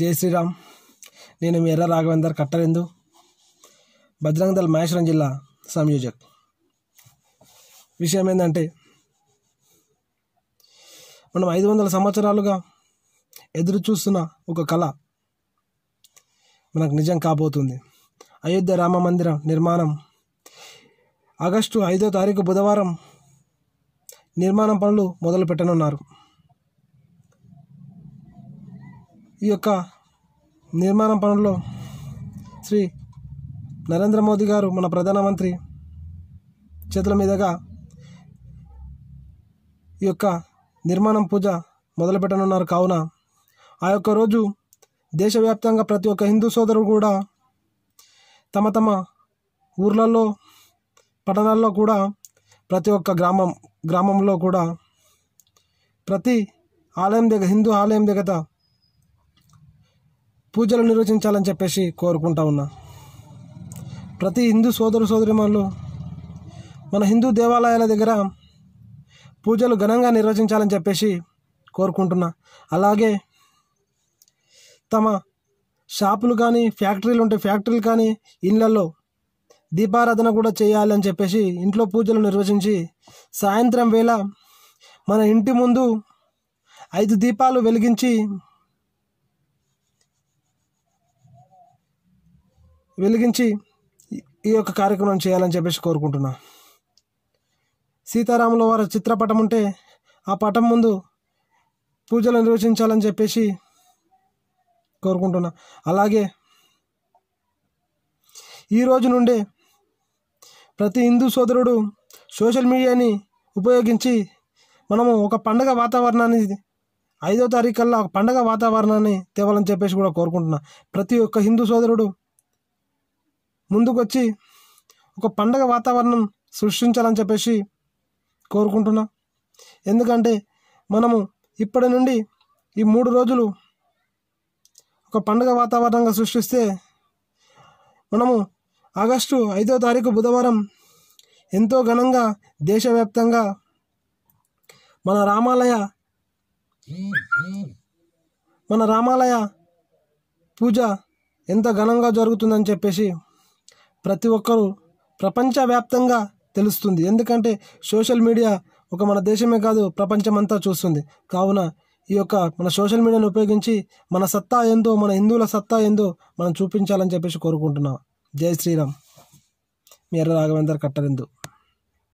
జై శ్రీరామ్ నేను మీ ఎర్ర రాఘవేందర్ కట్టరెందు బజరంగ్ మహేశ్వరం జిల్లా సంయోజక్ విషయం ఏంటంటే మనం ఐదు వందల సంవత్సరాలుగా ఎదురు చూస్తున్న ఒక కళ మనకు నిజం కాబోతుంది అయోధ్య రామ మందిర నిర్మాణం ఆగస్టు ఐదో తారీఖు బుధవారం నిర్మాణం పనులు మొదలు పెట్టనున్నారు ఈ యొక్క నిర్మాణం పనుల్లో శ్రీ నరేంద్ర మోదీ గారు మన ప్రధానమంత్రి చేతుల మీదుగా ఈ యొక్క నిర్మాణం పూజ మొదలుపెట్టనున్నారు కావున ఆ యొక్క రోజు దేశవ్యాప్తంగా ప్రతి ఒక్క హిందూ సోదరుడు కూడా తమ తమ ఊర్లలో పట్టణాల్లో కూడా ప్రతి ఒక్క గ్రామం గ్రామంలో కూడా ప్రతి ఆలయం దగ్గర హిందూ ఆలయం దగ్గర పూజలు నిర్వచించాలని చెప్పేసి కోరుకుంటా ఉన్నా ప్రతి హిందూ సోదరు సోదరిమణులు మన హిందూ దేవాలయాల దగ్గర పూజలు ఘనంగా నిర్వచించాలని చెప్పేసి కోరుకుంటున్నా అలాగే తమ షాపులు కానీ ఫ్యాక్టరీలు ఉంటే ఫ్యాక్టరీలు కానీ ఇళ్ళల్లో దీపారాధన కూడా చేయాలి అని చెప్పేసి ఇంట్లో పూజలు నిర్వచించి సాయంత్రం వేళ మన ఇంటి ముందు ఐదు దీపాలు వెలిగించి వెలిగించి ఈ యొక్క కార్యక్రమం చేయాలని చెప్పేసి కోరుకుంటున్నా సీతారాముల వారి చిత్రపటం ఉంటే ఆ పటం ముందు పూజలు నిర్వహించాలని చెప్పేసి కోరుకుంటున్నా అలాగే ఈరోజు నుండే ప్రతి హిందూ సోదరుడు సోషల్ మీడియాని ఉపయోగించి మనము ఒక పండగ వాతావరణాన్ని ఐదో తారీఖు కల్లా ఒక పండగ వాతావరణాన్ని తేవాలని చెప్పేసి కూడా కోరుకుంటున్నా ప్రతి ఒక్క హిందూ సోదరుడు ముందుకొచ్చి ఒక పండగ వాతావరణం సృష్టించాలని చెప్పేసి కోరుకుంటున్నా ఎందుకంటే మనము ఇప్పటి నుండి ఈ మూడు రోజులు ఒక పండగ వాతావరణంగా సృష్టిస్తే మనము ఆగస్టు ఐదో తారీఖు బుధవారం ఎంతో ఘనంగా దేశవ్యాప్తంగా మన రామాలయ మన రామాలయ పూజ ఎంత ఘనంగా జరుగుతుందని చెప్పేసి ప్రతి ఒక్కరూ ప్రపంచవ్యాప్తంగా తెలుస్తుంది ఎందుకంటే సోషల్ మీడియా ఒక మన దేశమే కాదు ప్రపంచమంతా చూస్తుంది కావున ఈ యొక్క మన సోషల్ మీడియాను ఉపయోగించి మన సత్తా ఏందో మన హిందువుల సత్తా ఏందో మనం చూపించాలని చెప్పేసి కోరుకుంటున్నాం జై శ్రీరామ్ మీ ఎర్ర రాఘవేందర్ కట్టరిందు